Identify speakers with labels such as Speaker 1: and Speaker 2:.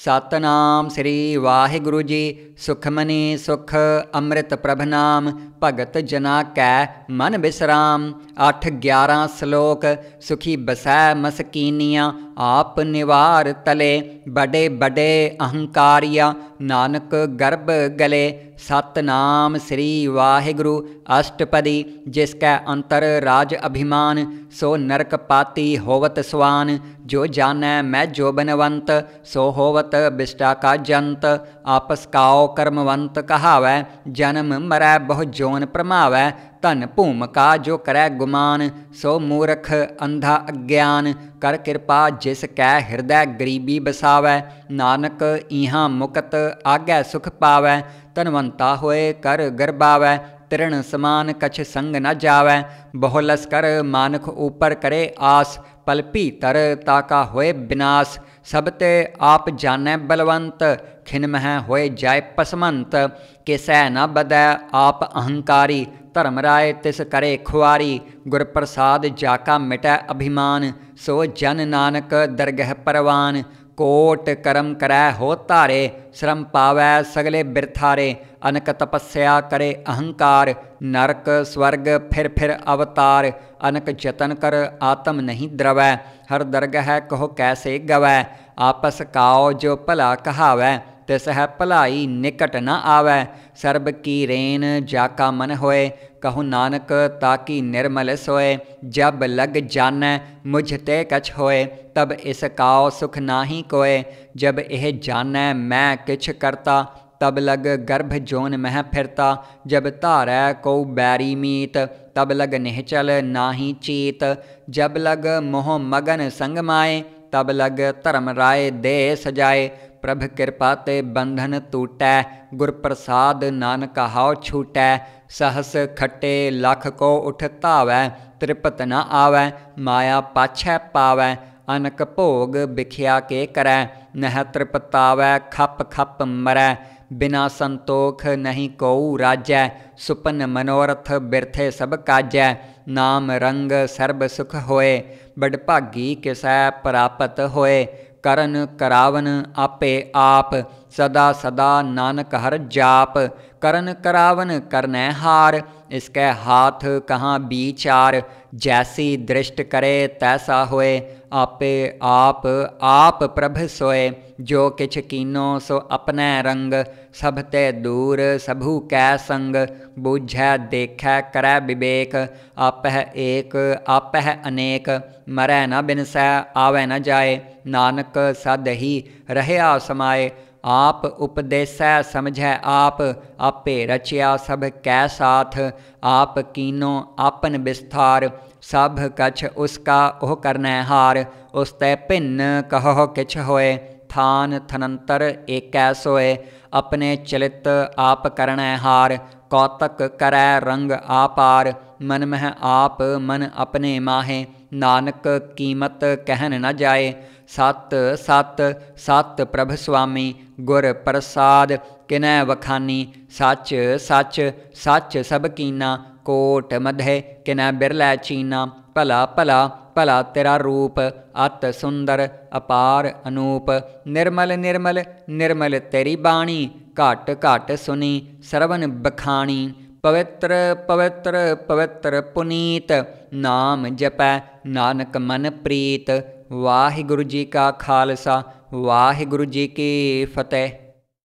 Speaker 1: सतनाम श्री वाहेगुरु जी सुखमनि सुख अमृत प्रभ नाम भगत जना कै मन विश्राम अठ ग्यारह श्लोक सुखी बसै मसकीनिया आप निवार तले बड़े बड़े अहंकारिया नानक गर्भ गले सतनाम श्री वाहिगुरु अष्टपदी जिसका अंतर राज अभिमान सो नरक पाती होवत स्वान जो जान मैं जो बनवंत सो होवत बिष्टा का जंत आपस काओ कर्मवंत कहावै जन्म मरै बहु जोन प्रमावै तन भूम जो करै गुमान सो मूरख अंधा अज्ञान कर कृपा जिस कै हृदय गरीबी बसावै नानक ईहा मुकत आगै सुख पावै धनवंता होए कर गरबावै तिरण समान कछ संग न जावै बहुलस कर मानख ऊपर करे आस पलपी तर ताका होए विनाश सबते आप जानै बलवंत खिन मह होए जाय पसमंत किसै न बदै आप अहंकारी धर्म राय तिस करे खुआरी गुर प्रसाद जाका मिटै अभिमान सो जन नानक दरगह परवान कोट करम करै हो तारे श्रम पावै सगले बिरथारे अनक तपस्या करे अहंकार नरक स्वर्ग फिर फिर अवतार अनक जतन कर आत्म नहीं द्रवै हर दरगह कहो कैसे गवै आपस काओ जो भला कहावै तिस सह भलाई निकट न आवै सर्ब की रेन जाका मन होए कहु नानक ताकि निर्मल सोए जब लग जान मुझ ते कछ होए तब इस काओ सुख नाही कोए जब यह जान मैं किछ करता तब लग गर्भ जोन मह फिरता जब धारै को बैरी मीत तब लग निहचल नाही चीत जब लग मोह मगन संग माए तब लग धर्म राय दे सजाए प्रभ कृपा ते बंधन टूटै गुर प्रसाद नानक हाओ छूटै सहस खटे लख को उठ तावै त्रिपत न आवै माया पाछै पावै अनक भोग बिख्या के करै नह तृपतावै खप खप मरै बिना संतोख नहीं कोऊ राजै सुपन मनोरथ बिरथे सब काजै नाम रंग सर्ब सुख होए बडभागी किसै प्राप्त होए ਕਰਨ ਕਰਾਵਨ ਆਪੇ ਆਪ सदा सदा नानक हर जाप करन करावन करने हार इसके हाथ कहाँ बीचार जैसी दृष्ट करे तैसा होए आपे आप आप प्रभ सोए जो किछ कीनो सो अपने रंग सब ते दूर सबहु कै संग बूझै देख करे विवेक आपह एक आपह अनेक मरै न बिनसै आवे न जाए नानक सद ही रहया समाए आप उपदेशय समझ आप आपे रचया सब कै साथ आप कीनो आपन विस्थार सब कछ उसका ओह करनैहार उस तय भिन्न कहो किछ होए थान थनंतर एक सोए अपने चलित आप हार कौतक करै रंग आपार मन मह आप मन अपने माहे नानक कीमत कहन न जाए सत सत सत प्रभ स्वामी गुर प्रसाद किनै वखानी सच सच सच सब कीना कोट मधे किन बिरलै चीना भला भला भला तेरा रूप अत सुंदर अपार अनूप निर्मल निर्मल निर्मल तेरी बाणी ਘਟ ਘਟ ਸੁਨੀ ਸਰਵਨ ਬਖਾਣੀ ਪਵਿੱਤਰ ਪਵਿੱਤਰ ਪਵਿੱਤਰ ਪੁਨੀਤ ਨਾਮ ਜਪੈ ਨਾਨਕ ਮਨ ਪ੍ਰੀਤ ਵਾਹਿਗੁਰੂ ਜੀ ਕਾ ਖਾਲਸਾ ਵਾਹਿਗੁਰੂ ਜੀ ਕੀ ਫਤਿਹ